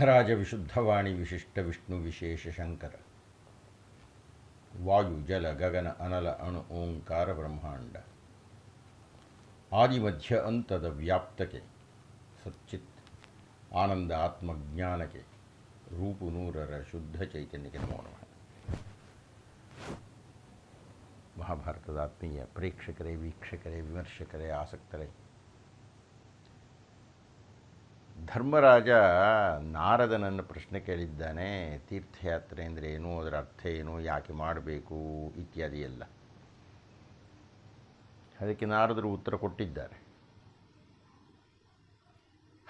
सिद्धराज विशुद्धवाणी विशिष्ट विष्णु विशेष शंकर वायु जल गगन अनल अणु ओंकार ब्रह्मांड आदि मध्य अंतद व्याप्त के सच्चित आनंद आत्मज्ञान के रूप नूर शुद्ध चैतन्य के नमो नम महाभारत आत्मीय प्रेक्षकरे वीक्षकरे विमर्शकरे आसक्तरे ಧರ್ಮರಾಜ ನಾರದನನ್ನು ಪ್ರಶ್ನೆ ಕೇಳಿದ್ದಾನೆ ತೀರ್ಥಯಾತ್ರೆ ಅಂದರೆ ಏನು ಅದರ ಅರ್ಥ ಏನು ಯಾಕೆ ಮಾಡಬೇಕು ಇತ್ಯಾದಿ ಎಲ್ಲ ಅದಕ್ಕೆ ನಾರದರು ಉತ್ತರ ಕೊಟ್ಟಿದ್ದಾರೆ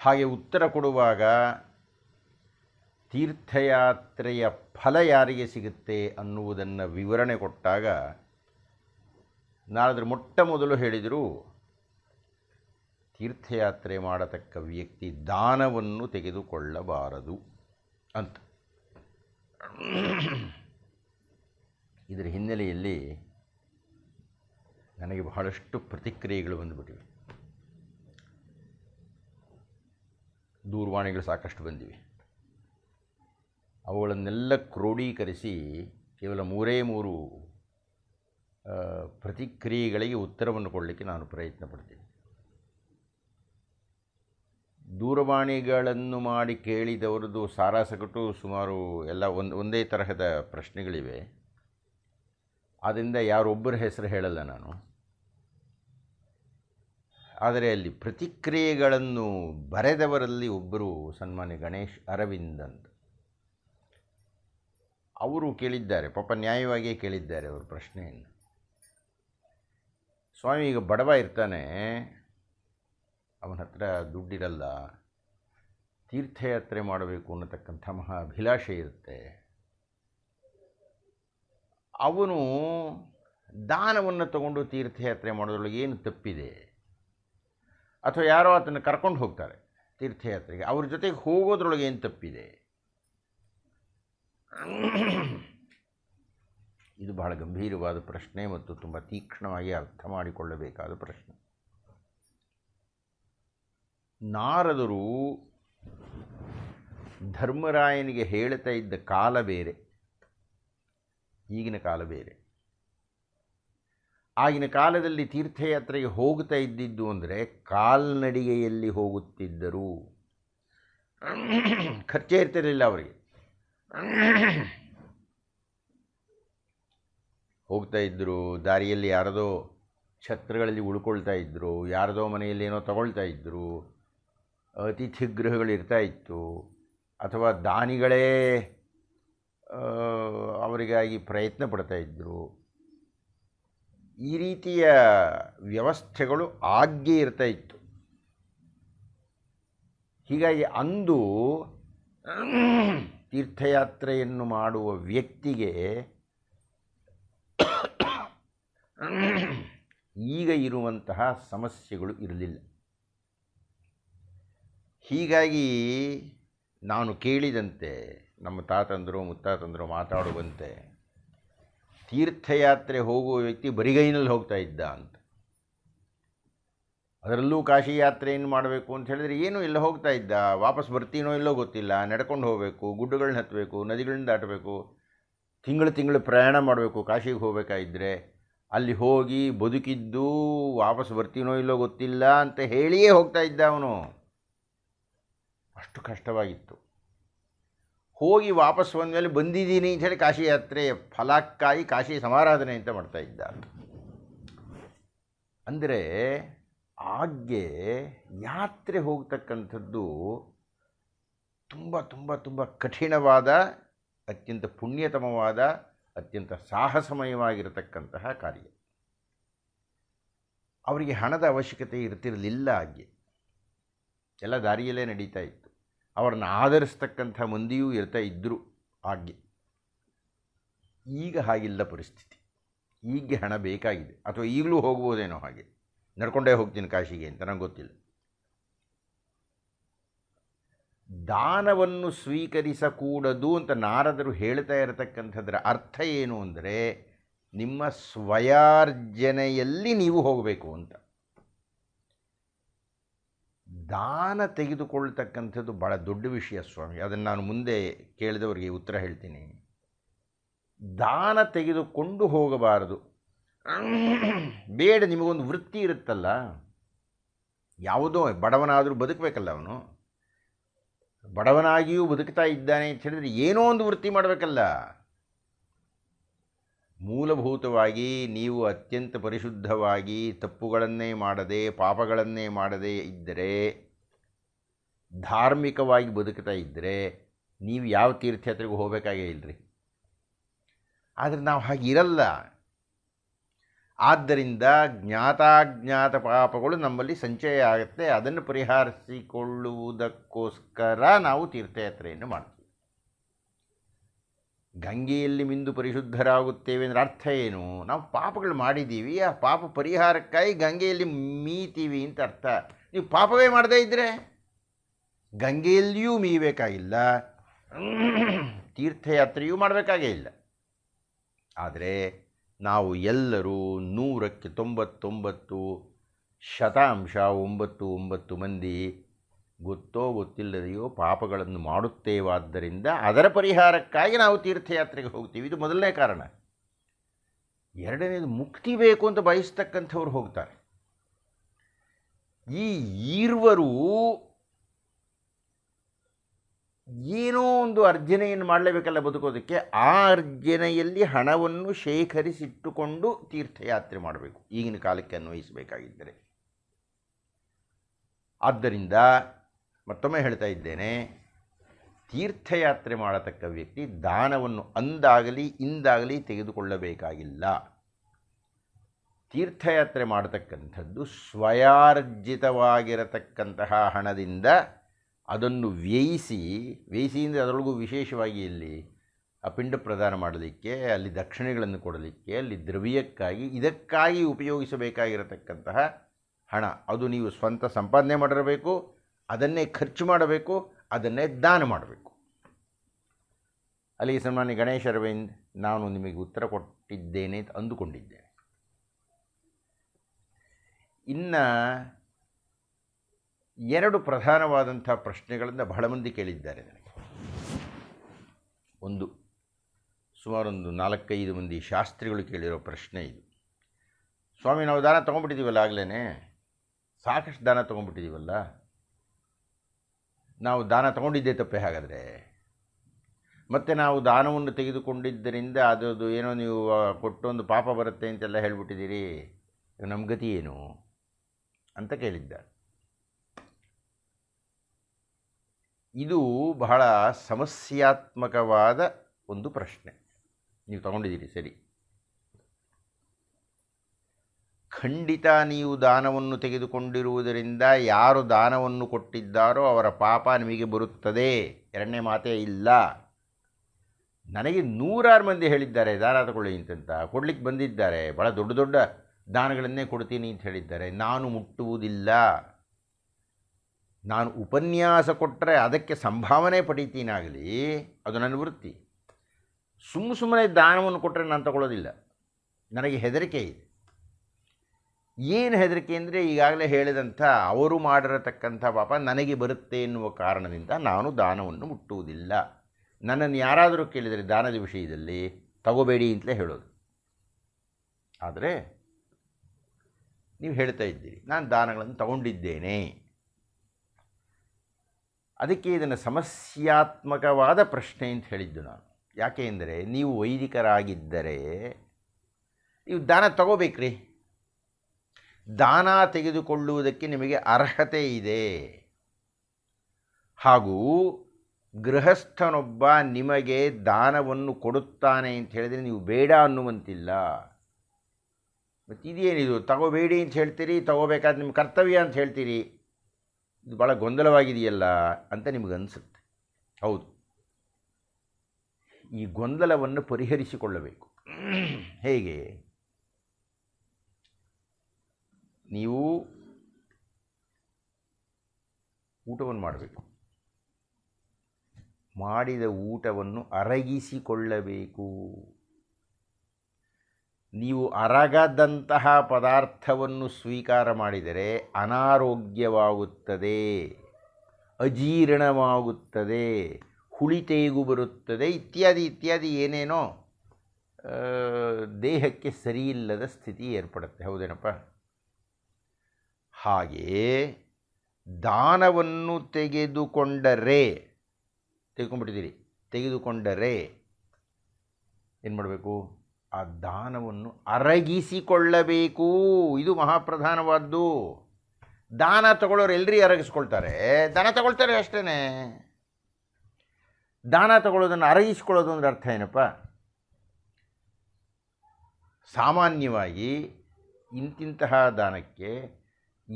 ಹಾಗೆ ಉತ್ತರ ಕೊಡುವಾಗ ತೀರ್ಥಯಾತ್ರೆಯ ಫಲ ಯಾರಿಗೆ ಸಿಗುತ್ತೆ ಅನ್ನುವುದನ್ನು ವಿವರಣೆ ಕೊಟ್ಟಾಗ ನಾರದರು ಮೊಟ್ಟ ಮೊದಲು ಹೇಳಿದರು ತೀರ್ಥಯಾತ್ರೆ ಮಾಡತಕ್ಕ ವ್ಯಕ್ತಿ ದಾನವನ್ನು ತೆಗೆದುಕೊಳ್ಳಬಾರದು ಅಂತ ಇದರ ಹಿನ್ನೆಲೆಯಲ್ಲಿ ನನಗೆ ಬಹಳಷ್ಟು ಪ್ರತಿಕ್ರಿಯೆಗಳು ಬಂದುಬಿಟ್ಟಿವೆ ದೂರವಾಣಿಗಳು ಸಾಕಷ್ಟು ಬಂದಿವೆ ಅವುಗಳನ್ನೆಲ್ಲ ಕ್ರೋಢೀಕರಿಸಿ ಕೇವಲ ಮೂರೇ ಮೂರು ಪ್ರತಿಕ್ರಿಯೆಗಳಿಗೆ ಉತ್ತರವನ್ನು ಕೊಡಲಿಕ್ಕೆ ನಾನು ಪ್ರಯತ್ನ ಪಡ್ತೀನಿ ದೂರವಾಣಿಗಳನ್ನು ಮಾಡಿ ಕೇಳಿದವರದ್ದು ಸಾರಾಸಗಟು ಸುಮಾರು ಎಲ್ಲ ಒಂದು ಒಂದೇ ತರಹದ ಪ್ರಶ್ನೆಗಳಿವೆ ಆದ್ದರಿಂದ ಯಾರೊಬ್ಬರ ಹೆಸರು ಹೇಳಲ್ಲ ನಾನು ಆದರೆ ಅಲ್ಲಿ ಪ್ರತಿಕ್ರಿಯೆಗಳನ್ನು ಬರೆದವರಲ್ಲಿ ಒಬ್ಬರು ಸನ್ಮಾನ್ಯ ಗಣೇಶ್ ಅರವಿಂದ್ ಅಂತ ಅವರು ಕೇಳಿದ್ದಾರೆ ಪಾಪ ನ್ಯಾಯವಾಗಿಯೇ ಕೇಳಿದ್ದಾರೆ ಅವ್ರ ಪ್ರಶ್ನೆಯನ್ನು ಸ್ವಾಮಿ ಈಗ ಬಡವ ಇರ್ತಾನೆ ಅವನ ಹತ್ರ ದುಡ್ಡಿರಲ್ಲ ತೀರ್ಥಯಾತ್ರೆ ಮಾಡಬೇಕು ಅನ್ನತಕ್ಕಂಥ ಮಹಾ ಅಭಿಲಾಷೆ ಇರುತ್ತೆ ಅವನು ದಾನವನ್ನು ತಗೊಂಡು ತೀರ್ಥಯಾತ್ರೆ ಮಾಡೋದ್ರೊಳಗೆ ಏನು ತಪ್ಪಿದೆ ಅಥವಾ ಯಾರೋ ಅದನ್ನು ಕರ್ಕೊಂಡು ಹೋಗ್ತಾರೆ ತೀರ್ಥಯಾತ್ರೆಗೆ ಅವ್ರ ಜೊತೆಗೆ ಹೋಗೋದ್ರೊಳಗೆ ಏನು ತಪ್ಪಿದೆ ಇದು ಬಹಳ ಗಂಭೀರವಾದ ಪ್ರಶ್ನೆ ಮತ್ತು ತುಂಬ ತೀಕ್ಷ್ಣವಾಗಿ ಅರ್ಥ ಮಾಡಿಕೊಳ್ಳಬೇಕಾದ ಪ್ರಶ್ನೆ ನಾರದರು ಧರ್ಮರಾಯನಿಗೆ ಹೇಳ್ತಾ ಇದ್ದ ಕಾಲ ಬೇರೆ ಈಗಿನ ಕಾಲ ಬೇರೆ ಆಗಿನ ಕಾಲದಲ್ಲಿ ತೀರ್ಥಯಾತ್ರೆಗೆ ಹೋಗ್ತಾ ಇದ್ದಿದ್ದು ಅಂದರೆ ಕಾಲ್ನಡಿಗೆಯಲ್ಲಿ ಹೋಗುತ್ತಿದ್ದರು ಖರ್ಚೆ ಇರ್ತಿರಲಿಲ್ಲ ಅವರಿಗೆ ಹೋಗ್ತಾ ಇದ್ದರು ದಾರಿಯಲ್ಲಿ ಯಾರದೋ ಛತ್ರಗಳಲ್ಲಿ ಉಳ್ಕೊಳ್ತಾ ಇದ್ದರು ಯಾರದೋ ಮನೆಯಲ್ಲಿ ಏನೋ ತಗೊಳ್ತಾ ಇದ್ದರು ಅತಿಥಿ ಇರ್ತಾ ಇತ್ತು ಅಥವಾ ದಾನಿಗಳೇ ಅವರಿಗಾಗಿ ಪ್ರಯತ್ನ ಪಡ್ತಾಯಿದ್ರು ಈ ರೀತಿಯ ವ್ಯವಸ್ಥೆಗಳು ಆಗ್ಗೆ ಇರ್ತಾ ಇತ್ತು ಹೀಗಾಗಿ ಅಂದು ತೀರ್ಥಯಾತ್ರೆಯನ್ನು ಮಾಡುವ ವ್ಯಕ್ತಿಗೆ ಈಗ ಇರುವಂತಹ ಸಮಸ್ಯೆಗಳು ಇರಲಿಲ್ಲ ಹೀಗಾಗಿ ನಾನು ಕೇಳಿದಂತೆ ನಮ್ಮ ತಾತಂದರು ಮುತ್ತಾತಂದರು ಮಾತಾಡುವಂತೆ ತೀರ್ಥಯಾತ್ರೆ ಹೋಗುವ ವ್ಯಕ್ತಿ ಬರಿಗೈನಲ್ಲಿ ಹೋಗ್ತಾ ಇದ್ದ ಅಂತ ಅದರಲ್ಲೂ ಕಾಶಿ ಯಾತ್ರೆ ಏನು ಮಾಡಬೇಕು ಅಂತ ಹೇಳಿದ್ರೆ ಏನು ಇಲ್ಲ ಹೋಗ್ತಾ ಇದ್ದ ವಾಪಸ್ ಬರ್ತೀನೋ ಇಲ್ಲೋ ಗೊತ್ತಿಲ್ಲ ನಡ್ಕೊಂಡು ಹೋಗಬೇಕು ಗುಡ್ಡುಗಳನ್ನ ಹತ್ತಬೇಕು ನದಿಗಳನ್ನ ದಾಟಬೇಕು ತಿಂಗಳು ತಿಂಗಳು ಪ್ರಯಾಣ ಮಾಡಬೇಕು ಕಾಶಿಗೆ ಹೋಗಬೇಕಾಗಿದ್ದರೆ ಅಲ್ಲಿ ಹೋಗಿ ಬದುಕಿದ್ದು ವಾಪಸ್ ಬರ್ತೀನೋ ಇಲ್ಲೋ ಗೊತ್ತಿಲ್ಲ ಅಂತ ಹೇಳಿಯೇ ಹೋಗ್ತಾ ಇದ್ದ ಅವನು ಅಷ್ಟು ಕಷ್ಟವಾಗಿತ್ತು ಹೋಗಿ ವಾಪಸ್ ಬಂದ ಮೇಲೆ ಬಂದಿದ್ದೀನಿ ಅಂತ ಹೇಳಿ ಕಾಶಿ ಯಾತ್ರೆ ಫಲಕ್ಕಾಗಿ ಕಾಶಿ ಸಮಾರಾಧನೆ ಅಂತ ಮಾಡ್ತಾ ಮಾಡ್ತಾಯಿದ್ದ ಅಂದರೆ ಆಗ್ಗೆ ಯಾತ್ರೆ ಹೋಗ್ತಕ್ಕಂಥದ್ದು ತುಂಬ ತುಂಬ ತುಂಬ ಕಠಿಣವಾದ ಅತ್ಯಂತ ಪುಣ್ಯತಮವಾದ ಅತ್ಯಂತ ಸಾಹಸಮಯವಾಗಿರತಕ್ಕಂತಹ ಕಾರ್ಯ ಅವರಿಗೆ ಹಣದ ಅವಶ್ಯಕತೆ ಇರ್ತಿರಲಿಲ್ಲ ಹಾಗೆ ಎಲ್ಲ ದಾರಿಯಲ್ಲೇ ನಡೀತಾ ಇತ್ತು ಅವರನ್ನು ಆಧರಿಸ್ತಕ್ಕಂಥ ಮಂದಿಯೂ ಇರ್ತಾ ಇದ್ದರು ಹಾಗೆ ಈಗ ಹಾಗಿಲ್ಲ ಪರಿಸ್ಥಿತಿ ಈಗ ಹಣ ಬೇಕಾಗಿದೆ ಅಥವಾ ಈಗಲೂ ಹೋಗ್ಬೋದೇನೋ ಹಾಗೆ ನಡ್ಕೊಂಡೇ ಹೋಗ್ತೀನಿ ಕಾಶಿಗೆ ಅಂತ ನಂಗೆ ಗೊತ್ತಿಲ್ಲ ದಾನವನ್ನು ಸ್ವೀಕರಿಸಕೂಡದು ಅಂತ ನಾರದರು ಹೇಳ್ತಾ ಇರತಕ್ಕಂಥದ್ರ ಅರ್ಥ ಏನು ಅಂದರೆ ನಿಮ್ಮ ಸ್ವಯಾರ್ಜನೆಯಲ್ಲಿ ನೀವು ಹೋಗಬೇಕು ಅಂತ ದಾನ ತೆಗೆದುಕೊಳ್ಳತಕ್ಕಂಥದ್ದು ಭಾಳ ದೊಡ್ಡ ವಿಷಯ ಸ್ವಾಮಿ ಅದನ್ನು ನಾನು ಮುಂದೆ ಕೇಳಿದವರಿಗೆ ಉತ್ತರ ಹೇಳ್ತೀನಿ ದಾನ ತೆಗೆದುಕೊಂಡು ಹೋಗಬಾರದು ಬೇಡ ನಿಮಗೊಂದು ವೃತ್ತಿ ಇರುತ್ತಲ್ಲ ಯಾವುದೋ ಬಡವನಾದರೂ ಬದುಕಬೇಕಲ್ಲ ಅವನು ಬಡವನಾಗಿಯೂ ಬದುಕ್ತಾ ಇದ್ದಾನೆ ಅಂತ ಹೇಳಿದರೆ ಏನೋ ಒಂದು ವೃತ್ತಿ ಮಾಡಬೇಕಲ್ಲ ಮೂಲಭೂತವಾಗಿ ನೀವು ಅತ್ಯಂತ ಪರಿಶುದ್ಧವಾಗಿ ತಪ್ಪುಗಳನ್ನೇ ಮಾಡದೆ ಪಾಪಗಳನ್ನೇ ಮಾಡದೇ ಇದ್ದರೆ ಧಾರ್ಮಿಕವಾಗಿ ಬದುಕ್ತಾ ಇದ್ದರೆ ನೀವು ಯಾವ ತೀರ್ಥಯಾತ್ರೆಗೂ ಹೋಗಬೇಕಾಗೇ ಇಲ್ಲರಿ ಆದರೆ ನಾವು ಹಾಗಿರಲ್ಲ ಆದ್ದರಿಂದ ಜ್ಞಾತಾಜ್ಞಾತ ಪಾಪಗಳು ನಮ್ಮಲ್ಲಿ ಸಂಚಯ ಆಗುತ್ತೆ ಅದನ್ನು ಪರಿಹರಿಸಿಕೊಳ್ಳುವುದಕ್ಕೋಸ್ಕರ ನಾವು ತೀರ್ಥಯಾತ್ರೆಯನ್ನು ಮಾಡ್ತೀವಿ ಗಂಗೆಯಲ್ಲಿ ಮಿಂದು ಪರಿಶುದ್ಧರಾಗುತ್ತೇವೆ ಅಂದರೆ ಅರ್ಥ ಏನು ನಾವು ಪಾಪಗಳು ಮಾಡಿದ್ದೀವಿ ಆ ಪಾಪ ಪರಿಹಾರಕ್ಕಾಗಿ ಗಂಗೆಯಲ್ಲಿ ಮೀತೀವಿ ಅಂತ ಅರ್ಥ ನೀವು ಪಾಪವೇ ಮಾಡದೇ ಇದ್ದರೆ ಗಂಗೆಯಲ್ಲಿಯೂ ಮೀಬೇಕಾಗಿಲ್ಲ ತೀರ್ಥಯಾತ್ರೆಯೂ ಮಾಡಬೇಕಾಗೇ ಇಲ್ಲ ಆದರೆ ನಾವು ಎಲ್ಲರೂ ನೂರಕ್ಕೆ ತೊಂಬತ್ತೊಂಬತ್ತು ಶತಾಂಶ ಒಂಬತ್ತು ಒಂಬತ್ತು ಮಂದಿ ಗೊತ್ತೋ ಗೊತ್ತಿಲ್ಲದೆಯೋ ಪಾಪಗಳನ್ನು ಮಾಡುತ್ತೇವಾದ್ದರಿಂದ ಅದರ ಪರಿಹಾರಕ್ಕಾಗಿ ನಾವು ತೀರ್ಥಯಾತ್ರೆಗೆ ಹೋಗ್ತೀವಿ ಇದು ಮೊದಲನೇ ಕಾರಣ ಎರಡನೇದು ಮುಕ್ತಿ ಬೇಕು ಅಂತ ಬಯಸ್ತಕ್ಕಂಥವ್ರು ಹೋಗ್ತಾರೆ ಈ ಈರ್ವರು ಏನೋ ಒಂದು ಅರ್ಜನೆಯನ್ನು ಮಾಡಲೇಬೇಕಲ್ಲ ಬದುಕೋದಕ್ಕೆ ಆ ಅರ್ಜನೆಯಲ್ಲಿ ಹಣವನ್ನು ಶೇಖರಿಸಿಟ್ಟುಕೊಂಡು ತೀರ್ಥಯಾತ್ರೆ ಮಾಡಬೇಕು ಈಗಿನ ಕಾಲಕ್ಕೆ ಅನ್ವಯಿಸಬೇಕಾಗಿದ್ದರೆ ಆದ್ದರಿಂದ ಮತ್ತೊಮ್ಮೆ ಹೇಳ್ತಾ ಇದ್ದೇನೆ ತೀರ್ಥಯಾತ್ರೆ ಮಾಡತಕ್ಕ ವ್ಯಕ್ತಿ ದಾನವನ್ನು ಅಂದಾಗಲಿ ಇಂದಾಗಲಿ ತೆಗೆದುಕೊಳ್ಳಬೇಕಾಗಿಲ್ಲ ತೀರ್ಥಯಾತ್ರೆ ಮಾಡತಕ್ಕಂಥದ್ದು ಸ್ವಯಾರ್ಜಿತವಾಗಿರತಕ್ಕಂತಹ ಹಣದಿಂದ ಅದನ್ನು ವ್ಯಯಿಸಿ ವ್ಯಯಿಸಿ ಅದರೊಳಗೂ ವಿಶೇಷವಾಗಿ ಇಲ್ಲಿ ಆ ಪಿಂಡ ಪ್ರದಾನ ಮಾಡಲಿಕ್ಕೆ ಅಲ್ಲಿ ದಕ್ಷಿಣೆಗಳನ್ನು ಕೊಡಲಿಕ್ಕೆ ಅಲ್ಲಿ ದ್ರವ್ಯಕ್ಕಾಗಿ ಇದಕ್ಕಾಗಿ ಉಪಯೋಗಿಸಬೇಕಾಗಿರತಕ್ಕಂತಹ ಹಣ ಅದು ನೀವು ಸ್ವಂತ ಸಂಪಾದನೆ ಮಾಡಿರಬೇಕು ಅದನ್ನೇ ಖರ್ಚು ಮಾಡಬೇಕು ಅದನ್ನೇ ದಾನ ಮಾಡಬೇಕು ಅಲ್ಲಿ ಸನ್ಮಾನ್ಯ ಗಣೇಶ ಅರವಿಂದ್ ನಾನು ನಿಮಗೆ ಉತ್ತರ ಕೊಟ್ಟಿದ್ದೇನೆ ಅಂತ ಅಂದುಕೊಂಡಿದ್ದೇನೆ ಇನ್ನು ಎರಡು ಪ್ರಧಾನವಾದಂಥ ಪ್ರಶ್ನೆಗಳನ್ನು ಬಹಳ ಮಂದಿ ಕೇಳಿದ್ದಾರೆ ನನಗೆ ಒಂದು ಸುಮಾರೊಂದು ನಾಲ್ಕೈದು ಮಂದಿ ಶಾಸ್ತ್ರಿಗಳು ಕೇಳಿರೋ ಪ್ರಶ್ನೆ ಇದು ಸ್ವಾಮಿ ನಾವು ದಾನ ತೊಗೊಂಡ್ಬಿಟ್ಟಿದ್ದೀವಲ್ಲ ಆಗ್ಲೇ ಸಾಕಷ್ಟು ದಾನ ತೊಗೊಂಡ್ಬಿಟ್ಟಿದ್ದೀವಲ್ಲ ನಾವು ದಾನ ತಗೊಂಡಿದ್ದೇ ತಪ್ಪೆ ಹಾಗಾದರೆ ಮತ್ತು ನಾವು ದಾನವನ್ನು ತೆಗೆದುಕೊಂಡಿದ್ದರಿಂದ ಅದರದ್ದು ಏನೋ ನೀವು ಕೊಟ್ಟೊಂದು ಪಾಪ ಬರುತ್ತೆ ಅಂತೆಲ್ಲ ಹೇಳಿಬಿಟ್ಟಿದ್ದೀರಿ ನಮ್ಮ ಗತಿ ಏನು ಅಂತ ಕೇಳಿದ್ದ ಇದು ಬಹಳ ಸಮಸ್ಯಾತ್ಮಕವಾದ ಒಂದು ಪ್ರಶ್ನೆ ನೀವು ತಗೊಂಡಿದ್ದೀರಿ ಸರಿ ಖಂಡಿತ ನೀವು ದಾನವನ್ನು ತೆಗೆದುಕೊಂಡಿರುವುದರಿಂದ ಯಾರು ದಾನವನ್ನು ಕೊಟ್ಟಿದ್ದಾರೋ ಅವರ ಪಾಪ ನಿಮಗೆ ಬರುತ್ತದೆ ಎರಡನೇ ಮಾತೇ ಇಲ್ಲ ನನಗೆ ನೂರಾರು ಮಂದಿ ಹೇಳಿದ್ದಾರೆ ದಾನ ತಗೊಳ್ಳಿ ಅಂತಂತ ಕೊಡ್ಲಿಕ್ಕೆ ಬಂದಿದ್ದಾರೆ ಭಾಳ ದೊಡ್ಡ ದೊಡ್ಡ ದಾನಗಳನ್ನೇ ಕೊಡ್ತೀನಿ ಅಂತ ಹೇಳಿದ್ದಾರೆ ನಾನು ಮುಟ್ಟುವುದಿಲ್ಲ ನಾನು ಉಪನ್ಯಾಸ ಕೊಟ್ಟರೆ ಅದಕ್ಕೆ ಸಂಭಾವನೆ ಪಡಿತೀನಾಗಲಿ ಅದು ನನ್ನ ವೃತ್ತಿ ಸುಮ್ಮ ಸುಮ್ಮನೆ ದಾನವನ್ನು ಕೊಟ್ಟರೆ ನಾನು ತಗೊಳ್ಳೋದಿಲ್ಲ ನನಗೆ ಹೆದರಿಕೆ ಇದೆ ಏನು ಹೆದರಿಕೆ ಅಂದರೆ ಈಗಾಗಲೇ ಹೇಳಿದಂಥ ಅವರು ಮಾಡಿರತಕ್ಕಂಥ ಪಾಪ ನನಗೆ ಬರುತ್ತೆ ಎನ್ನುವ ಕಾರಣದಿಂದ ನಾನು ದಾನವನ್ನು ಮುಟ್ಟುವುದಿಲ್ಲ ನನ್ನನ್ನು ಯಾರಾದರೂ ಕೇಳಿದರೆ ದಾನದ ವಿಷಯದಲ್ಲಿ ತಗೋಬೇಡಿ ಅಂತಲೇ ಹೇಳೋದು ಆದರೆ ನೀವು ಹೇಳ್ತಾ ಇದ್ದೀರಿ ನಾನು ದಾನಗಳನ್ನು ತಗೊಂಡಿದ್ದೇನೆ ಅದಕ್ಕೆ ಇದನ್ನು ಸಮಸ್ಯಾತ್ಮಕವಾದ ಪ್ರಶ್ನೆ ಅಂತ ಹೇಳಿದ್ದು ನಾನು ಯಾಕೆ ಅಂದರೆ ನೀವು ವೈದಿಕರಾಗಿದ್ದರೆ ನೀವು ದಾನ ತಗೋಬೇಕ್ರಿ ದಾನ ತೆಗೆದುಕೊಳ್ಳುವುದಕ್ಕೆ ನಿಮಗೆ ಅರ್ಹತೆ ಇದೆ ಹಾಗೂ ಗೃಹಸ್ಥನೊಬ್ಬ ನಿಮಗೆ ದಾನವನ್ನು ಕೊಡುತ್ತಾನೆ ಅಂತ ಹೇಳಿದರೆ ನೀವು ಬೇಡ ಅನ್ನುವಂತಿಲ್ಲ ಮತ್ತು ಇದೇನಿದು ತಗೋಬೇಡಿ ಅಂತ ಹೇಳ್ತೀರಿ ತಗೋಬೇಕಾದ ನಿಮ್ಮ ಕರ್ತವ್ಯ ಅಂತ ಹೇಳ್ತೀರಿ ಇದು ಭಾಳ ಗೊಂದಲವಾಗಿದೆಯಲ್ಲ ಅಂತ ನಿಮಗನ್ಸುತ್ತೆ ಹೌದು ಈ ಗೊಂದಲವನ್ನು ಪರಿಹರಿಸಿಕೊಳ್ಳಬೇಕು ಹೇಗೆ ನೀವು ಊಟವನ್ನು ಮಾಡಬೇಕು ಮಾಡಿದ ಊಟವನ್ನು ಅರಗಿಸಿಕೊಳ್ಳಬೇಕು ನೀವು ಅರಗದಂತಹ ಪದಾರ್ಥವನ್ನು ಸ್ವೀಕಾರ ಮಾಡಿದರೆ ಅನಾರೋಗ್ಯವಾಗುತ್ತದೆ ಅಜೀರ್ಣವಾಗುತ್ತದೆ ತೇಗು ಬರುತ್ತದೆ ಇತ್ಯಾದಿ ಇತ್ಯಾದಿ ಏನೇನೋ ದೇಹಕ್ಕೆ ಸರಿಯಿಲ್ಲದ ಸ್ಥಿತಿ ಏರ್ಪಡುತ್ತೆ ಹೌದೇನಪ್ಪ ಹಾಗೆಯೇ ದಾನವನ್ನು ತೆಗೆದುಕೊಂಡರೆ ತೆಗೆದುಕೊಂಡ್ಬಿಟ್ಟಿದ್ದೀರಿ ತೆಗೆದುಕೊಂಡರೆ ಏನು ಮಾಡಬೇಕು ಆ ದಾನವನ್ನು ಅರಗಿಸಿಕೊಳ್ಳಬೇಕು ಇದು ಮಹಾಪ್ರಧಾನವಾದ್ದು ದಾನ ತಗೊಳ್ಳೋರು ಎಲ್ಲರೂ ಅರಗಿಸ್ಕೊಳ್ತಾರೆ ದಾನ ತಗೊಳ್ತಾರೆ ಅಷ್ಟೇ ದಾನ ತಗೊಳ್ಳೋದನ್ನು ಅರಗಿಸ್ಕೊಳ್ಳೋದು ಅಂದ್ರೆ ಅರ್ಥ ಏನಪ್ಪ ಸಾಮಾನ್ಯವಾಗಿ ಇಂತಿಂತಹ ದಾನಕ್ಕೆ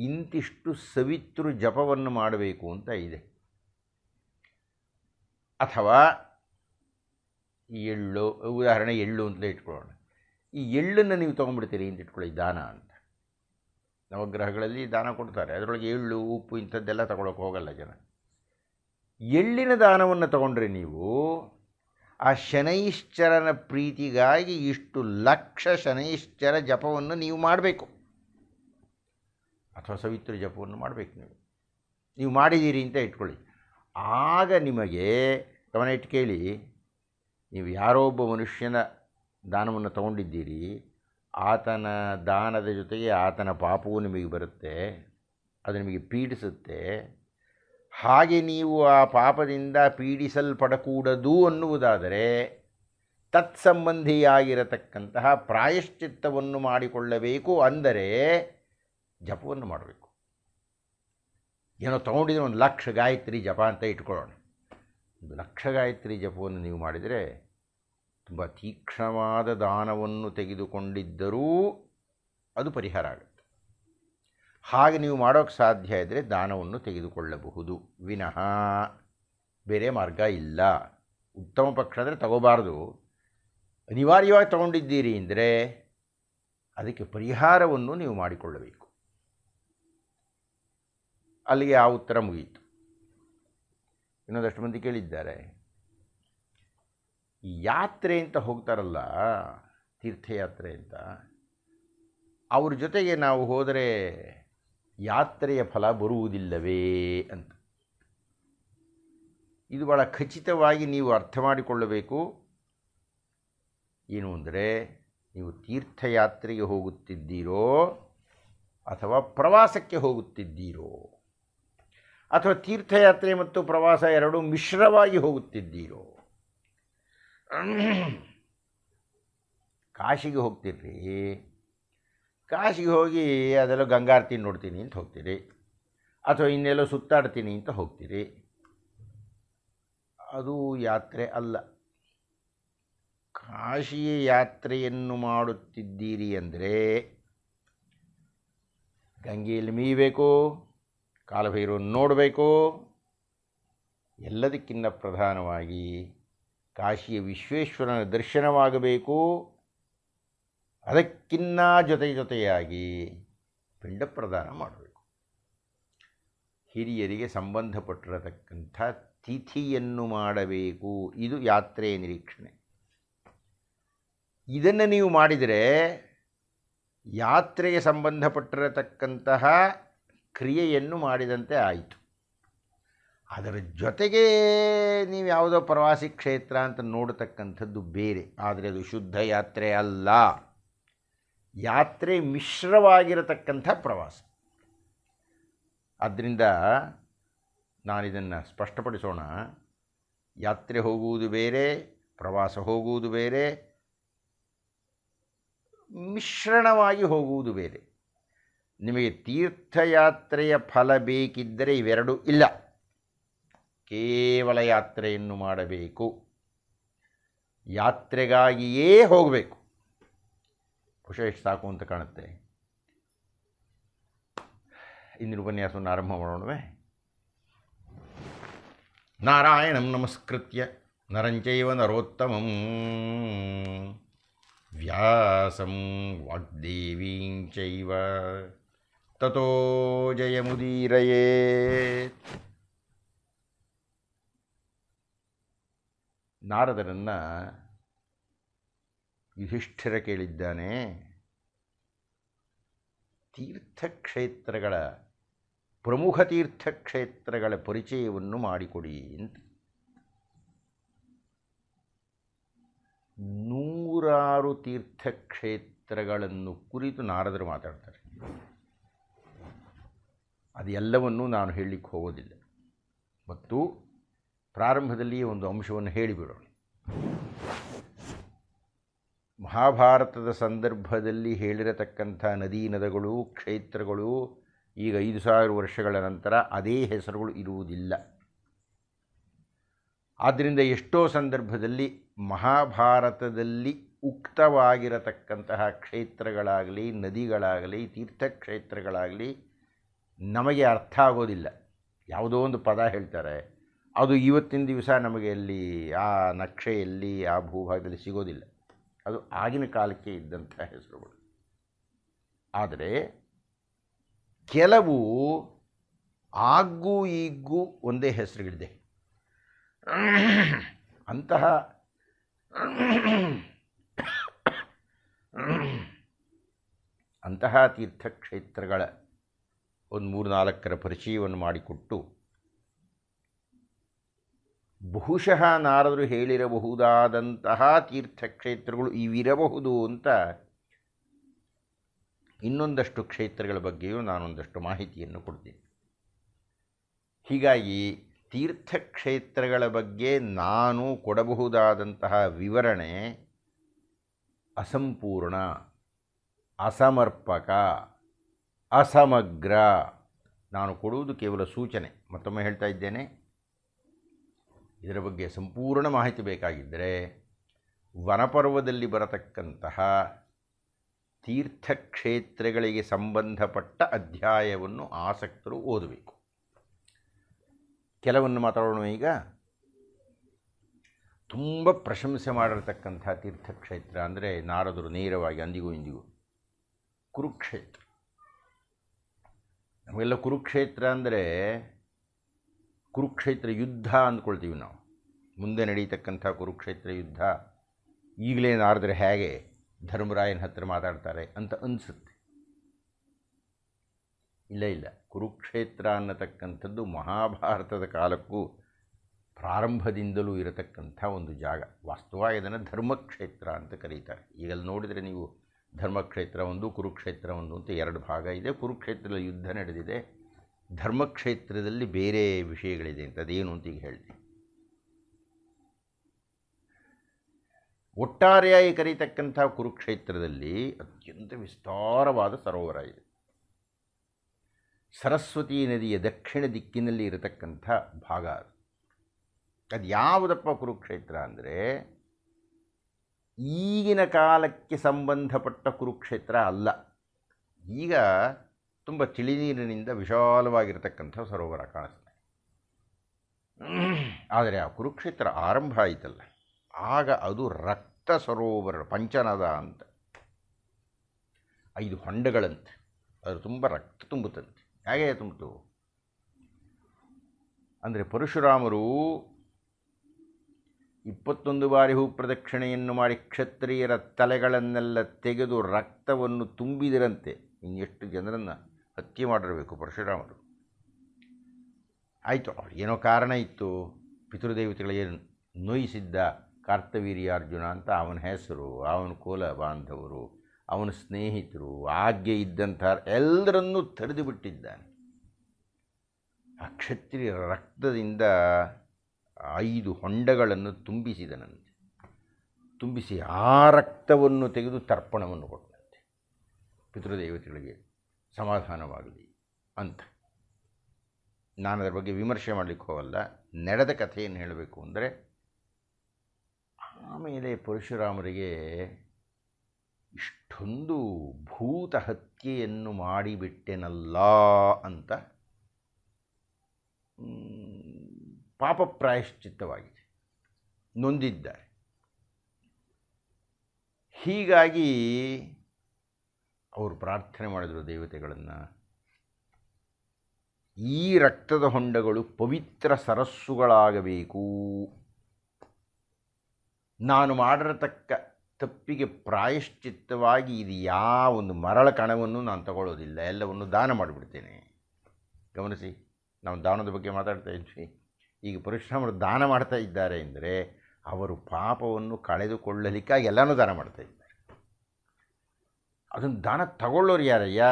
ಇಂತಿಷ್ಟು ಸವಿತೃ ಜಪವನ್ನು ಮಾಡಬೇಕು ಅಂತ ಇದೆ ಅಥವಾ ಎಳ್ಳು ಉದಾಹರಣೆ ಎಳ್ಳು ಅಂತಲೇ ಇಟ್ಕೊಳ್ಳೋಣ ಈ ಎಳ್ಳನ್ನು ನೀವು ತೊಗೊಂಡ್ಬಿಡ್ತೀರಿ ಅಂತ ಇಟ್ಕೊಳ್ಳಿ ದಾನ ಅಂತ ನವಗ್ರಹಗಳಲ್ಲಿ ದಾನ ಕೊಡ್ತಾರೆ ಅದರೊಳಗೆ ಎಳ್ಳು ಉಪ್ಪು ಇಂಥದ್ದೆಲ್ಲ ತಗೊಳಕ್ಕೆ ಹೋಗಲ್ಲ ಜನ ಎಳ್ಳಿನ ದಾನವನ್ನು ತಗೊಂಡ್ರೆ ನೀವು ಆ ಶನೈಶ್ಚರನ ಪ್ರೀತಿಗಾಗಿ ಇಷ್ಟು ಲಕ್ಷ ಶನೈಶ್ಚರ ಜಪವನ್ನು ನೀವು ಮಾಡಬೇಕು ಅಥವಾ ಸವಿತ್ರ ಜಪವನ್ನು ಮಾಡಬೇಕು ನೀವು ನೀವು ಮಾಡಿದ್ದೀರಿ ಅಂತ ಇಟ್ಕೊಳ್ಳಿ ಆಗ ನಿಮಗೆ ಗಮನ ಇಟ್ಟು ಕೇಳಿ ನೀವು ಯಾರೋ ಒಬ್ಬ ಮನುಷ್ಯನ ದಾನವನ್ನು ತಗೊಂಡಿದ್ದೀರಿ ಆತನ ದಾನದ ಜೊತೆಗೆ ಆತನ ಪಾಪವು ನಿಮಗೆ ಬರುತ್ತೆ ಅದು ನಿಮಗೆ ಪೀಡಿಸುತ್ತೆ ಹಾಗೆ ನೀವು ಆ ಪಾಪದಿಂದ ಪೀಡಿಸಲ್ಪಡಕೂಡದು ಅನ್ನುವುದಾದರೆ ತತ್ಸಂಬಂಧಿಯಾಗಿರತಕ್ಕಂತಹ ಪ್ರಾಯಶ್ಚಿತ್ತವನ್ನು ಮಾಡಿಕೊಳ್ಳಬೇಕು ಅಂದರೆ ಜಪವನ್ನು ಮಾಡಬೇಕು ಏನೋ ತಗೊಂಡಿದ್ರೆ ಒಂದು ಲಕ್ಷ ಗಾಯತ್ರಿ ಜಪ ಅಂತ ಇಟ್ಕೊಳ್ಳೋಣ ಒಂದು ಲಕ್ಷ ಗಾಯತ್ರಿ ಜಪವನ್ನು ನೀವು ಮಾಡಿದರೆ ತುಂಬ ತೀಕ್ಷ್ಣವಾದ ದಾನವನ್ನು ತೆಗೆದುಕೊಂಡಿದ್ದರೂ ಅದು ಪರಿಹಾರ ಆಗುತ್ತೆ ಹಾಗೆ ನೀವು ಮಾಡೋಕ್ಕೆ ಸಾಧ್ಯ ಇದ್ದರೆ ದಾನವನ್ನು ತೆಗೆದುಕೊಳ್ಳಬಹುದು ವಿನಃ ಬೇರೆ ಮಾರ್ಗ ಇಲ್ಲ ಉತ್ತಮ ಪಕ್ಷ ಅಂದರೆ ತಗೋಬಾರ್ದು ಅನಿವಾರ್ಯವಾಗಿ ತಗೊಂಡಿದ್ದೀರಿ ಅಂದರೆ ಅದಕ್ಕೆ ಪರಿಹಾರವನ್ನು ನೀವು ಮಾಡಿಕೊಳ್ಳಬೇಕು ಅಲ್ಲಿಗೆ ಆ ಉತ್ತರ ಮುಗಿಯಿತು ಇನ್ನೊಂದಷ್ಟು ಮಂದಿ ಕೇಳಿದ್ದಾರೆ ಯಾತ್ರೆ ಅಂತ ಹೋಗ್ತಾರಲ್ಲ ತೀರ್ಥಯಾತ್ರೆ ಅಂತ ಅವ್ರ ಜೊತೆಗೆ ನಾವು ಹೋದರೆ ಯಾತ್ರೆಯ ಫಲ ಬರುವುದಿಲ್ಲವೇ ಅಂತ ಇದು ಭಾಳ ಖಚಿತವಾಗಿ ನೀವು ಅರ್ಥ ಮಾಡಿಕೊಳ್ಳಬೇಕು ಏನು ಅಂದರೆ ನೀವು ತೀರ್ಥಯಾತ್ರೆಗೆ ಹೋಗುತ್ತಿದ್ದೀರೋ ಅಥವಾ ಪ್ರವಾಸಕ್ಕೆ ಹೋಗುತ್ತಿದ್ದೀರೋ ಅಥವಾ ತೀರ್ಥಯಾತ್ರೆ ಮತ್ತು ಪ್ರವಾಸ ಎರಡೂ ಮಿಶ್ರವಾಗಿ ಹೋಗುತ್ತಿದ್ದೀರೋ ಕಾಶಿಗೆ ಹೋಗ್ತಿರ್ರಿ ಕಾಶಿಗೆ ಹೋಗಿ ಅದೆಲ್ಲ ಗಂಗಾರತಿ ನೋಡ್ತೀನಿ ಅಂತ ಹೋಗ್ತೀರಿ ಅಥವಾ ಇನ್ನೆಲ್ಲೋ ಸುತ್ತಾಡ್ತೀನಿ ಅಂತ ಹೋಗ್ತೀರಿ ಅದು ಯಾತ್ರೆ ಅಲ್ಲ ಕಾಶಿಯ ಯಾತ್ರೆಯನ್ನು ಮಾಡುತ್ತಿದ್ದೀರಿ ಅಂದರೆ ಗಂಗೆಯಲ್ಲಿ ಮೀಬೇಕು ಕಾಲಭೈರವನ್ನು ನೋಡಬೇಕು ಎಲ್ಲದಕ್ಕಿಂತ ಪ್ರಧಾನವಾಗಿ ಕಾಶಿಯ ವಿಶ್ವೇಶ್ವರನ ದರ್ಶನವಾಗಬೇಕು ಅದಕ್ಕಿನ್ನ ಜೊತೆ ಜೊತೆಯಾಗಿ ಪಿಂಡ ಪ್ರದಾನ ಮಾಡಬೇಕು ಹಿರಿಯರಿಗೆ ಸಂಬಂಧಪಟ್ಟಿರತಕ್ಕಂಥ ತಿಥಿಯನ್ನು ಮಾಡಬೇಕು ಇದು ಯಾತ್ರೆಯ ನಿರೀಕ್ಷಣೆ ಇದನ್ನು ನೀವು ಮಾಡಿದರೆ ಯಾತ್ರೆಗೆ ಸಂಬಂಧಪಟ್ಟಿರತಕ್ಕಂತಹ ಕ್ರಿಯೆಯನ್ನು ಮಾಡಿದಂತೆ ಆಯಿತು ಅದರ ಜೊತೆಗೆ ನೀವು ಯಾವುದೋ ಪ್ರವಾಸಿ ಕ್ಷೇತ್ರ ಅಂತ ನೋಡತಕ್ಕಂಥದ್ದು ಬೇರೆ ಆದರೆ ಅದು ಶುದ್ಧ ಯಾತ್ರೆ ಅಲ್ಲ ಯಾತ್ರೆ ಮಿಶ್ರವಾಗಿರತಕ್ಕಂಥ ಪ್ರವಾಸ ಆದ್ದರಿಂದ ನಾನಿದನ್ನು ಸ್ಪಷ್ಟಪಡಿಸೋಣ ಯಾತ್ರೆ ಹೋಗುವುದು ಬೇರೆ ಪ್ರವಾಸ ಹೋಗುವುದು ಬೇರೆ ಮಿಶ್ರಣವಾಗಿ ಹೋಗುವುದು ಬೇರೆ ನಿಮಗೆ ತೀರ್ಥಯಾತ್ರೆಯ ಫಲ ಬೇಕಿದ್ದರೆ ಇವೆರಡೂ ಇಲ್ಲ ಕೇವಲ ಯಾತ್ರೆಯನ್ನು ಮಾಡಬೇಕು ಯಾತ್ರೆಗಾಗಿಯೇ ಹೋಗಬೇಕು ಖುಷ ಎಷ್ಟು ಸಾಕು ಅಂತ ಕಾಣುತ್ತೆ ಇಂದಿನ ಉಪನ್ಯಾಸವನ್ನು ಆರಂಭ ಮಾಡೋಣವೇ ನಾರಾಯಣಂ ನಮಸ್ಕೃತ್ಯ ನರಂಚೈವ ನರೋತ್ತಮಂ ವ್ಯಾಸಂ ವಾಗ್ದೇವೀಂಚೈವ ತತೋ ಜಯಮುದೀರಯೇ ನಾರದರನ್ನ ಯುಧಿಷ್ಠಿರ ಕೇಳಿದ್ದಾನೆ ತೀರ್ಥಕ್ಷೇತ್ರಗಳ ಪ್ರಮುಖ ತೀರ್ಥಕ್ಷೇತ್ರಗಳ ಪರಿಚಯವನ್ನು ಮಾಡಿಕೊಡಿ ಅಂತ ನೂರಾರು ತೀರ್ಥಕ್ಷೇತ್ರಗಳನ್ನು ಕುರಿತು ನಾರದರು ಮಾತಾಡ್ತಾರೆ ಅದೆಲ್ಲವನ್ನೂ ನಾನು ಹೇಳಲಿಕ್ಕೆ ಹೋಗೋದಿಲ್ಲ ಮತ್ತು ಪ್ರಾರಂಭದಲ್ಲಿ ಒಂದು ಅಂಶವನ್ನು ಹೇಳಿಬಿಡೋಣ ಮಹಾಭಾರತದ ಸಂದರ್ಭದಲ್ಲಿ ಹೇಳಿರತಕ್ಕಂಥ ನದಿ ನದಗಳು ಕ್ಷೇತ್ರಗಳು ಈಗ ಐದು ಸಾವಿರ ವರ್ಷಗಳ ನಂತರ ಅದೇ ಹೆಸರುಗಳು ಇರುವುದಿಲ್ಲ ಆದ್ದರಿಂದ ಎಷ್ಟೋ ಸಂದರ್ಭದಲ್ಲಿ ಮಹಾಭಾರತದಲ್ಲಿ ಉಕ್ತವಾಗಿರತಕ್ಕಂತಹ ಕ್ಷೇತ್ರಗಳಾಗಲಿ ನದಿಗಳಾಗಲಿ ತೀರ್ಥಕ್ಷೇತ್ರಗಳಾಗಲಿ ನಮಗೆ ಅರ್ಥ ಆಗೋದಿಲ್ಲ ಯಾವುದೋ ಒಂದು ಪದ ಹೇಳ್ತಾರೆ ಅದು ಇವತ್ತಿನ ದಿವಸ ನಮಗೆ ಅಲ್ಲಿ ಆ ನಕ್ಷೆಯಲ್ಲಿ ಆ ಭೂಭಾಗದಲ್ಲಿ ಸಿಗೋದಿಲ್ಲ ಅದು ಆಗಿನ ಕಾಲಕ್ಕೆ ಇದ್ದಂಥ ಹೆಸರುಗಳು ಆದರೆ ಕೆಲವು ಆಗೂ ಈಗೂ ಒಂದೇ ಹೆಸರುಗಳಿದೆ ಅಂತಹ ಅಂತಹ ತೀರ್ಥಕ್ಷೇತ್ರಗಳ ಒಂದು ಮೂರು ನಾಲ್ಕರ ಪರಿಚಯವನ್ನು ಮಾಡಿಕೊಟ್ಟು ಬಹುಶಃ ನಾರದರು ಹೇಳಿರಬಹುದಾದಂತಹ ತೀರ್ಥಕ್ಷೇತ್ರಗಳು ಇವಿರಬಹುದು ಅಂತ ಇನ್ನೊಂದಷ್ಟು ಕ್ಷೇತ್ರಗಳ ಬಗ್ಗೆಯೂ ನಾನೊಂದಷ್ಟು ಮಾಹಿತಿಯನ್ನು ಕೊಡ್ತೀನಿ ಹೀಗಾಗಿ ತೀರ್ಥಕ್ಷೇತ್ರಗಳ ಬಗ್ಗೆ ನಾನು ಕೊಡಬಹುದಾದಂತಹ ವಿವರಣೆ ಅಸಂಪೂರ್ಣ ಅಸಮರ್ಪಕ ಅಸಮಗ್ರ ನಾನು ಕೊಡುವುದು ಕೇವಲ ಸೂಚನೆ ಮತ್ತೊಮ್ಮೆ ಹೇಳ್ತಾ ಇದ್ದೇನೆ ಇದರ ಬಗ್ಗೆ ಸಂಪೂರ್ಣ ಮಾಹಿತಿ ಬೇಕಾಗಿದ್ದರೆ ವನಪರ್ವದಲ್ಲಿ ಬರತಕ್ಕಂತಹ ತೀರ್ಥಕ್ಷೇತ್ರಗಳಿಗೆ ಸಂಬಂಧಪಟ್ಟ ಅಧ್ಯಾಯವನ್ನು ಆಸಕ್ತರು ಓದಬೇಕು ಕೆಲವನ್ನು ಮಾತಾಡೋಣ ಈಗ ತುಂಬ ಪ್ರಶಂಸೆ ಮಾಡಿರತಕ್ಕಂಥ ತೀರ್ಥಕ್ಷೇತ್ರ ಅಂದರೆ ನಾರದರು ನೇರವಾಗಿ ಅಂದಿಗೂ ಇಂದಿಗೂ ಕುರುಕ್ಷೇತ್ರ ನಮಗೆಲ್ಲ ಕುರುಕ್ಷೇತ್ರ ಅಂದರೆ ಕುರುಕ್ಷೇತ್ರ ಯುದ್ಧ ಅಂದ್ಕೊಳ್ತೀವಿ ನಾವು ಮುಂದೆ ನಡೀತಕ್ಕಂಥ ಕುರುಕ್ಷೇತ್ರ ಯುದ್ಧ ಈಗಲೇ ನಾರದ್ರೆ ಹೇಗೆ ಧರ್ಮರಾಯನ ಹತ್ರ ಮಾತಾಡ್ತಾರೆ ಅಂತ ಅನಿಸುತ್ತೆ ಇಲ್ಲ ಇಲ್ಲ ಕುರುಕ್ಷೇತ್ರ ಅನ್ನತಕ್ಕಂಥದ್ದು ಮಹಾಭಾರತದ ಕಾಲಕ್ಕೂ ಪ್ರಾರಂಭದಿಂದಲೂ ಇರತಕ್ಕಂಥ ಒಂದು ಜಾಗ ವಾಸ್ತವ ಇದನ್ನು ಧರ್ಮಕ್ಷೇತ್ರ ಅಂತ ಕರೀತಾರೆ ಈಗಲ್ಲಿ ನೋಡಿದರೆ ನೀವು ಧರ್ಮಕ್ಷೇತ್ರ ಒಂದು ಕುರುಕ್ಷೇತ್ರ ಒಂದು ಅಂತ ಎರಡು ಭಾಗ ಇದೆ ಕುರುಕ್ಷೇತ್ರದಲ್ಲಿ ಯುದ್ಧ ನಡೆದಿದೆ ಧರ್ಮಕ್ಷೇತ್ರದಲ್ಲಿ ಬೇರೆ ವಿಷಯಗಳಿದೆ ಅಂತ ಅದೇನು ಅಂತ ಈಗ ಹೇಳಿದೆ ಒಟ್ಟಾರೆಯಾಗಿ ಕರೀತಕ್ಕಂಥ ಕುರುಕ್ಷೇತ್ರದಲ್ಲಿ ಅತ್ಯಂತ ವಿಸ್ತಾರವಾದ ಸರೋವರ ಇದೆ ಸರಸ್ವತಿ ನದಿಯ ದಕ್ಷಿಣ ದಿಕ್ಕಿನಲ್ಲಿ ಇರತಕ್ಕಂಥ ಭಾಗ ಅದು ಯಾವುದಪ್ಪ ಕುರುಕ್ಷೇತ್ರ ಅಂದರೆ ಈಗಿನ ಕಾಲಕ್ಕೆ ಸಂಬಂಧಪಟ್ಟ ಕುರುಕ್ಷೇತ್ರ ಅಲ್ಲ ಈಗ ತುಂಬ ತಿಳಿನೀರಿನಿಂದ ವಿಶಾಲವಾಗಿರತಕ್ಕಂಥ ಸರೋವರ ಕಾಣಿಸ್ತದೆ ಆದರೆ ಆ ಕುರುಕ್ಷೇತ್ರ ಆರಂಭ ಆಯಿತಲ್ಲ ಆಗ ಅದು ರಕ್ತ ಸರೋವರ ಪಂಚನದ ಅಂತ ಐದು ಹೊಂಡಗಳಂತೆ ಅದು ತುಂಬ ರಕ್ತ ತುಂಬುತ್ತಂತೆ ಹೇಗೆ ತುಂಬಿತು ಅಂದರೆ ಪರಶುರಾಮರು ಇಪ್ಪತ್ತೊಂದು ಬಾರಿ ಹೂಪ್ರದಕ್ಷಿಣೆಯನ್ನು ಮಾಡಿ ಕ್ಷತ್ರಿಯರ ತಲೆಗಳನ್ನೆಲ್ಲ ತೆಗೆದು ರಕ್ತವನ್ನು ತುಂಬಿದರಂತೆ ಇನ್ನೆಷ್ಟು ಜನರನ್ನು ಹತ್ಯೆ ಮಾಡಿರಬೇಕು ಪರಶುರಾಮರು ಆಯಿತು ಅವ್ರು ಏನೋ ಕಾರಣ ಇತ್ತು ಪಿತೃದೇವತೆಗಳಿಗೆ ನೋಯಿಸಿದ್ದ ಅರ್ಜುನ ಅಂತ ಅವನ ಹೆಸರು ಅವನ ಕೋಲ ಬಾಂಧವರು ಅವನ ಸ್ನೇಹಿತರು ಆಜ್ಞೆ ಇದ್ದಂಥ ಎಲ್ಲರನ್ನೂ ತೆರೆದು ಬಿಟ್ಟಿದ್ದಾನೆ ಆ ಕ್ಷತ್ರಿಯ ರಕ್ತದಿಂದ ಐದು ಹೊಂಡಗಳನ್ನು ತುಂಬಿಸಿದನಂತೆ ತುಂಬಿಸಿ ಆ ರಕ್ತವನ್ನು ತೆಗೆದು ತರ್ಪಣವನ್ನು ಕೊಟ್ಟನಂತೆ ಪಿತೃದೇವತೆಗಳಿಗೆ ಸಮಾಧಾನವಾಗಲಿ ಅಂತ ನಾನು ಅದರ ಬಗ್ಗೆ ವಿಮರ್ಶೆ ಮಾಡಲಿಕ್ಕೆ ಹೋಗಲ್ಲ ನಡೆದ ಕಥೆಯನ್ನು ಹೇಳಬೇಕು ಅಂದರೆ ಆಮೇಲೆ ಪರಶುರಾಮರಿಗೆ ಇಷ್ಟೊಂದು ಭೂತ ಹತ್ಯೆಯನ್ನು ಮಾಡಿಬಿಟ್ಟೆನಲ್ಲ ಅಂತ ಪಾಪ ಪ್ರಾಯಶ್ಚಿತ್ತವಾಗಿದೆ ನೊಂದಿದ್ದಾರೆ ಹೀಗಾಗಿ ಅವರು ಪ್ರಾರ್ಥನೆ ಮಾಡಿದರು ದೇವತೆಗಳನ್ನು ಈ ರಕ್ತದ ಹೊಂಡಗಳು ಪವಿತ್ರ ಸರಸ್ಸುಗಳಾಗಬೇಕು ನಾನು ಮಾಡಿರತಕ್ಕ ತಪ್ಪಿಗೆ ಪ್ರಾಯಶ್ಚಿತ್ತವಾಗಿ ಇದು ಯಾವ ಒಂದು ಮರಳ ಕಣವನ್ನು ನಾನು ತಗೊಳ್ಳೋದಿಲ್ಲ ಎಲ್ಲವನ್ನು ದಾನ ಮಾಡಿಬಿಡ್ತೇನೆ ಗಮನಿಸಿ ನಾವು ದಾನದ ಬಗ್ಗೆ ಮಾತಾಡ್ತಾ ಇದ್ವಿ ಈಗ ಪರಶುರಾಮರು ದಾನ ಮಾಡ್ತಾ ಇದ್ದಾರೆ ಎಂದರೆ ಅವರು ಪಾಪವನ್ನು ಕಳೆದುಕೊಳ್ಳಲಿಕ್ಕಾಗಿ ಎಲ್ಲನೂ ದಾನ ಮಾಡ್ತಾ ಇದ್ದಾರೆ ಅದನ್ನು ದಾನ ತಗೊಳ್ಳೋರು ಯಾರಯ್ಯ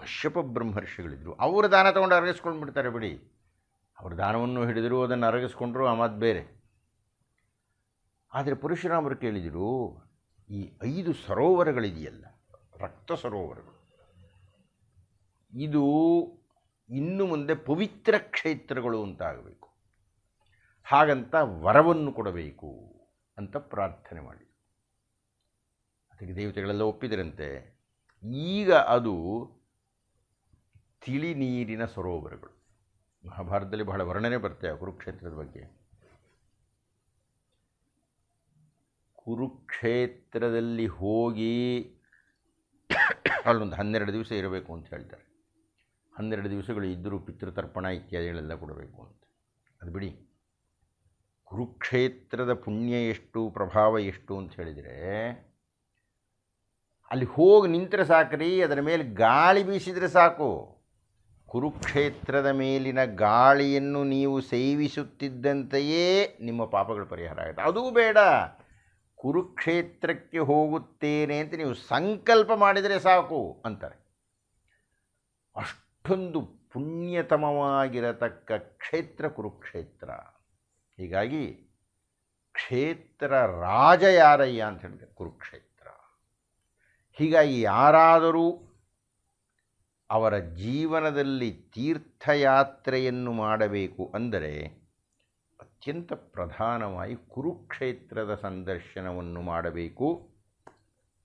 ಕಶ್ಯಪ ಬ್ರಹ್ಮರ್ಷಿಗಳಿದ್ದರು ಅವರು ದಾನ ತಗೊಂಡು ಅರಗಿಸ್ಕೊಂಡು ಬಿಡ್ತಾರೆ ಬಿಡಿ ಅವರು ದಾನವನ್ನು ಹಿಡಿದರು ಅದನ್ನು ಅರಗಿಸ್ಕೊಂಡ್ರು ಆ ಮಾತು ಬೇರೆ ಆದರೆ ಪರಶುರಾಮರು ಕೇಳಿದರು ಈ ಐದು ಸರೋವರಗಳಿದೆಯಲ್ಲ ರಕ್ತ ಸರೋವರಗಳು ಇದು ಇನ್ನು ಮುಂದೆ ಪವಿತ್ರ ಕ್ಷೇತ್ರಗಳು ಅಂತಾಗಬೇಕು ಹಾಗಂತ ವರವನ್ನು ಕೊಡಬೇಕು ಅಂತ ಪ್ರಾರ್ಥನೆ ಮಾಡಿ ಅದಕ್ಕೆ ದೇವತೆಗಳೆಲ್ಲ ಒಪ್ಪಿದರಂತೆ ಈಗ ಅದು ತಿಳಿ ನೀರಿನ ಸರೋವರಗಳು ಮಹಾಭಾರತದಲ್ಲಿ ಬಹಳ ವರ್ಣನೆ ಬರುತ್ತೆ ಆ ಕುರುಕ್ಷೇತ್ರದ ಬಗ್ಗೆ ಕುರುಕ್ಷೇತ್ರದಲ್ಲಿ ಹೋಗಿ ಅಲ್ಲೊಂದು ಹನ್ನೆರಡು ದಿವಸ ಇರಬೇಕು ಅಂತ ಹೇಳ್ತಾರೆ ಹನ್ನೆರಡು ದಿವಸಗಳು ಇದ್ದರೂ ಪಿತೃತರ್ಪಣ ಇತ್ಯಾದಿಗಳೆಲ್ಲ ಕೊಡಬೇಕು ಅಂತ ಅದು ಬಿಡಿ ಕುರುಕ್ಷೇತ್ರದ ಪುಣ್ಯ ಎಷ್ಟು ಪ್ರಭಾವ ಎಷ್ಟು ಅಂತ ಹೇಳಿದರೆ ಅಲ್ಲಿ ಹೋಗಿ ನಿಂತರೆ ಸಾಕ್ರಿ ಅದರ ಮೇಲೆ ಗಾಳಿ ಬೀಸಿದರೆ ಸಾಕು ಕುರುಕ್ಷೇತ್ರದ ಮೇಲಿನ ಗಾಳಿಯನ್ನು ನೀವು ಸೇವಿಸುತ್ತಿದ್ದಂತೆಯೇ ನಿಮ್ಮ ಪಾಪಗಳು ಪರಿಹಾರ ಆಗುತ್ತೆ ಅದೂ ಬೇಡ ಕುರುಕ್ಷೇತ್ರಕ್ಕೆ ಹೋಗುತ್ತೇನೆ ಅಂತ ನೀವು ಸಂಕಲ್ಪ ಮಾಡಿದರೆ ಸಾಕು ಅಂತಾರೆ ಅಷ್ಟೊಂದು ಪುಣ್ಯತಮವಾಗಿರತಕ್ಕ ಕ್ಷೇತ್ರ ಕುರುಕ್ಷೇತ್ರ ಹೀಗಾಗಿ ಕ್ಷೇತ್ರ ರಾಜ ಯಾರಯ್ಯ ಅಂತ ಹೇಳಿದೆ ಕುರುಕ್ಷೇತ್ರ ಹೀಗಾಗಿ ಯಾರಾದರೂ ಅವರ ಜೀವನದಲ್ಲಿ ತೀರ್ಥಯಾತ್ರೆಯನ್ನು ಮಾಡಬೇಕು ಅಂದರೆ ಅತ್ಯಂತ ಪ್ರಧಾನವಾಗಿ ಕುರುಕ್ಷೇತ್ರದ ಸಂದರ್ಶನವನ್ನು ಮಾಡಬೇಕು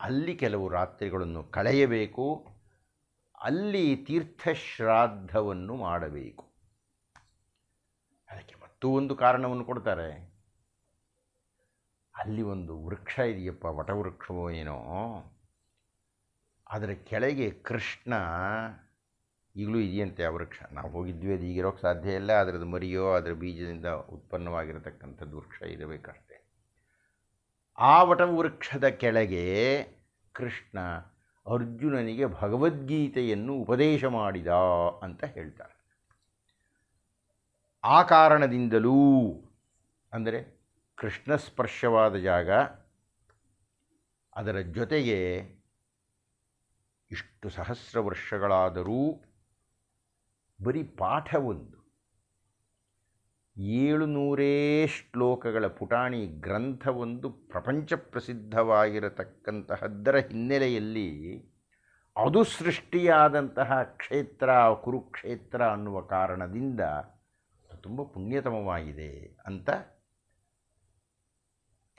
ಅಲ್ಲಿ ಕೆಲವು ರಾತ್ರಿಗಳನ್ನು ಕಳೆಯಬೇಕು ಅಲ್ಲಿ ತೀರ್ಥಶ್ರಾದ್ದವನ್ನು ಮಾಡಬೇಕು ಮತ್ತು ಒಂದು ಕಾರಣವನ್ನು ಕೊಡ್ತಾರೆ ಅಲ್ಲಿ ಒಂದು ವೃಕ್ಷ ಇದೆಯಪ್ಪ ವಟವೃಕ್ಷವೋ ಏನೋ ಅದರ ಕೆಳಗೆ ಕೃಷ್ಣ ಈಗಲೂ ಇದೆಯಂತೆ ಆ ವೃಕ್ಷ ನಾವು ಹೋಗಿದ್ವಿ ಅದು ಈಗಿರೋಕ್ಕೆ ಸಾಧ್ಯ ಇಲ್ಲ ಅದರದ್ದು ಮರಿಯೋ ಅದರ ಬೀಜದಿಂದ ಉತ್ಪನ್ನವಾಗಿರತಕ್ಕಂಥದ್ದು ವೃಕ್ಷ ಇರಬೇಕಷ್ಟೆ ಆ ವಟವೃಕ್ಷದ ಕೆಳಗೆ ಕೃಷ್ಣ ಅರ್ಜುನನಿಗೆ ಭಗವದ್ಗೀತೆಯನ್ನು ಉಪದೇಶ ಮಾಡಿದ ಅಂತ ಹೇಳ್ತಾರೆ ಆ ಕಾರಣದಿಂದಲೂ ಅಂದರೆ ಕೃಷ್ಣ ಸ್ಪರ್ಶವಾದ ಜಾಗ ಅದರ ಜೊತೆಗೆ ಇಷ್ಟು ಸಹಸ್ರ ವರ್ಷಗಳಾದರೂ ಬರೀ ಪಾಠ ಒಂದು ಏಳುನೂರೇ ಶ್ಲೋಕಗಳ ಪುಟಾಣಿ ಗ್ರಂಥವೊಂದು ಪ್ರಪಂಚ ಪ್ರಸಿದ್ಧವಾಗಿರತಕ್ಕಂತಹದ್ದರ ಹಿನ್ನೆಲೆಯಲ್ಲಿ ಅದು ಸೃಷ್ಟಿಯಾದಂತಹ ಕ್ಷೇತ್ರ ಕುರುಕ್ಷೇತ್ರ ಅನ್ನುವ ಕಾರಣದಿಂದ ತುಂಬ ಪುಣ್ಯತಮವಾಗಿದೆ ಅಂತ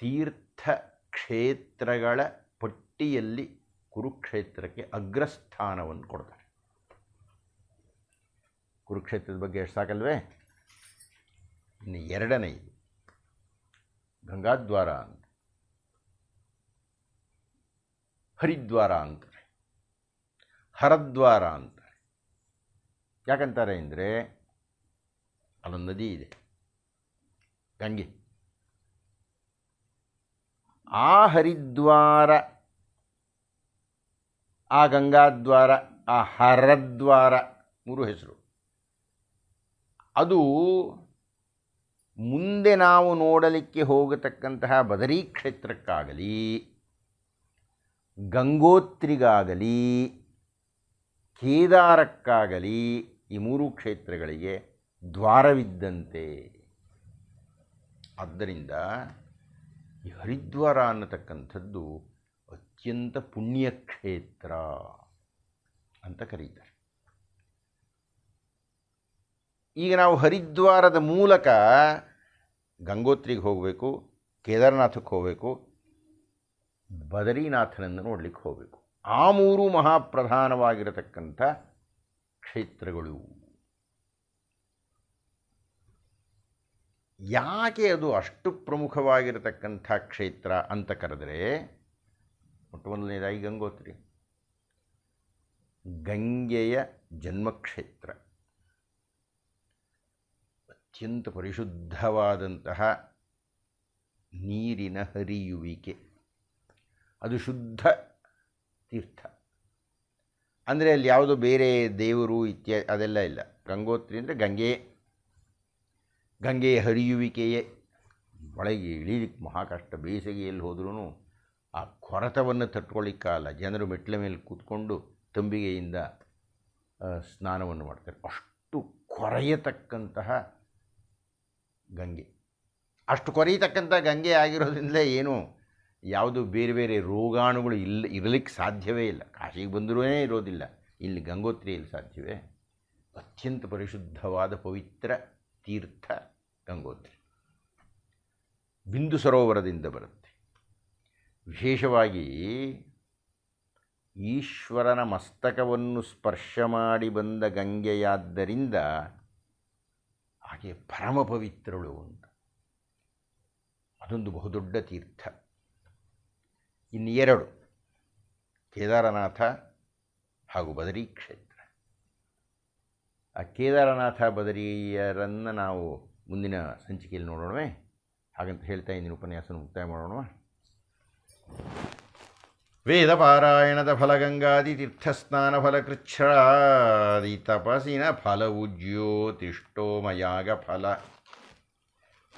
ತೀರ್ಥ ಕ್ಷೇತ್ರಗಳ ಪಟ್ಟಿಯಲ್ಲಿ ಕುರುಕ್ಷೇತ್ರಕ್ಕೆ ಅಗ್ರಸ್ಥಾನವನ್ನು ಕೊಡ್ತಾರೆ ಕುರುಕ್ಷೇತ್ರದ ಬಗ್ಗೆ ಎಷ್ಟು ಸಾಕಲ್ವೇ ಇನ್ನು ಎರಡನೇ ಗಂಗಾದ್ವಾರ ಅಂತ ಹರಿದ್ವಾರ ಅಂತಾರೆ ಹರದ್ವಾರ ಅಂತಾರೆ ಯಾಕಂತಾರೆ ಅಂದರೆ ಅಲ್ಲೊಂದು ನದಿ ಇದೆ ಗಂಗೆ ಆ ಹರಿದ್ವಾರ ಆ ಗಂಗಾದ್ವಾರ ಆ ಹರದ್ವಾರ ಮೂರು ಹೆಸರು ಅದು ಮುಂದೆ ನಾವು ನೋಡಲಿಕ್ಕೆ ಹೋಗತಕ್ಕಂತಹ ಬದರಿ ಕ್ಷೇತ್ರಕ್ಕಾಗಲಿ ಗಂಗೋತ್ರಿಗಾಗಲಿ ಕೇದಾರಕ್ಕಾಗಲಿ ಈ ಮೂರು ಕ್ಷೇತ್ರಗಳಿಗೆ ದ್ವಾರವಿದ್ದಂತೆ ಆದ್ದರಿಂದ ಈ ಹರಿದ್ವಾರ ಅನ್ನತಕ್ಕಂಥದ್ದು ಅತ್ಯಂತ ಪುಣ್ಯ ಕ್ಷೇತ್ರ ಅಂತ ಕರೀತಾರೆ ಈಗ ನಾವು ಹರಿದ್ವಾರದ ಮೂಲಕ ಗಂಗೋತ್ರಿಗೆ ಹೋಗಬೇಕು ಕೇದಾರನಾಥಕ್ಕೆ ಹೋಗಬೇಕು ಬದರಿನಾಥನನ್ನು ನೋಡಲಿಕ್ಕೆ ಹೋಗಬೇಕು ಆ ಮೂರು ಮಹಾಪ್ರಧಾನವಾಗಿರತಕ್ಕಂಥ ಕ್ಷೇತ್ರಗಳು ಯಾಕೆ ಅದು ಅಷ್ಟು ಪ್ರಮುಖವಾಗಿರತಕ್ಕಂಥ ಕ್ಷೇತ್ರ ಅಂತ ಕರೆದರೆ ಮೊದಲನೇದಾಗಿ ಗಂಗೋತ್ರಿ ಗಂಗೆಯ ಜನ್ಮಕ್ಷೇತ್ರ ಅತ್ಯಂತ ಪರಿಶುದ್ಧವಾದಂತಹ ನೀರಿನ ಹರಿಯುವಿಕೆ ಅದು ಶುದ್ಧ ತೀರ್ಥ ಅಂದರೆ ಅಲ್ಲಿ ಯಾವುದೋ ಬೇರೆ ದೇವರು ಇತ್ಯ ಅದೆಲ್ಲ ಇಲ್ಲ ಗಂಗೋತ್ರಿ ಅಂದರೆ ಗಂಗೆ ಗಂಗೆಯ ಹರಿಯುವಿಕೆಯೇ ಒಳಗೆ ಇಳಿಲಿಕ್ಕೆ ಮಹಾಕಷ್ಟ ಬೇಸಿಗೆಯಲ್ಲಿ ಹೋದ್ರೂ ಆ ಕೊರತವನ್ನು ತಟ್ಕೊಳ್ಳಿಕ್ಕಾಗಲ್ಲ ಜನರು ಮೆಟ್ಲ ಮೇಲೆ ಕೂತ್ಕೊಂಡು ತಂಬಿಗೆಯಿಂದ ಸ್ನಾನವನ್ನು ಮಾಡ್ತಾರೆ ಅಷ್ಟು ಕೊರೆಯತಕ್ಕಂತಹ ಗಂಗೆ ಅಷ್ಟು ಕೊರೆಯತಕ್ಕಂಥ ಗಂಗೆ ಆಗಿರೋದ್ರಿಂದಲೇ ಏನು ಯಾವುದು ಬೇರೆ ಬೇರೆ ರೋಗಾಣುಗಳು ಇಲ್ಲ ಇರಲಿಕ್ಕೆ ಸಾಧ್ಯವೇ ಇಲ್ಲ ಕಾಶಿಗೆ ಬಂದರೂ ಇರೋದಿಲ್ಲ ಇಲ್ಲಿ ಗಂಗೋತ್ರಿಯಲ್ಲಿ ಸಾಧ್ಯವೇ ಅತ್ಯಂತ ಪರಿಶುದ್ಧವಾದ ಪವಿತ್ರ ತೀರ್ಥ ಗಂಗೋತ್ರಿ ಬಿಂದು ಸರೋವರದಿಂದ ಬರುತ್ತೆ ವಿಶೇಷವಾಗಿ ಈಶ್ವರನ ಮಸ್ತಕವನ್ನು ಸ್ಪರ್ಶ ಮಾಡಿ ಬಂದ ಗಂಗೆಯಾದ್ದರಿಂದ ಹಾಗೆ ಪರಮ ಪವಿತ್ರಳು ಅಂತ ಅದೊಂದು ಬಹುದೊಡ್ಡ ತೀರ್ಥ ಇನ್ನು ಎರಡು ಕೇದಾರನಾಥ ಹಾಗೂ ಬದರೀಕ್ಷೇತ್ರ ಆ ಕೇದಾರನಾಥ ಬದರಿಯರನ್ನು ನಾವು ಮುಂದಿನ ಸಂಚಿಕೆಯಲ್ಲಿ ನೋಡೋಣವೇ ಹಾಗಂತ ಹೇಳ್ತಾ ಇಂದಿನ ಉಪನ್ಯಾಸನ ಮುಕ್ತಾಯ ಮಾಡೋಣ ಪಾರಾಯಣದ ಫಲಗಂಗಾದಿ ತೀರ್ಥಸ್ನಾನ ಫಲಕೃಚ್ಛಾದಿ ತಪಸಿನ ಫಲವು ಜ್ಯೋತಿಷ್ಠೋಮಯಾಗ ಫಲ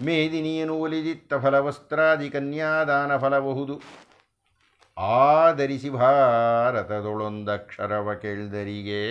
ಮೇದಿನಿಯನು ಒಲಿದಿತ್ತ ಫಲವಸ್ತ್ರಾದಿ ಕನ್ಯಾದಾನ ಫಲಬಹುದು ಆದರಿಸಿ ಭಾರತದೊಳೊಂದಕ್ಷರವ ಕೇಳ್ದರಿಗೆ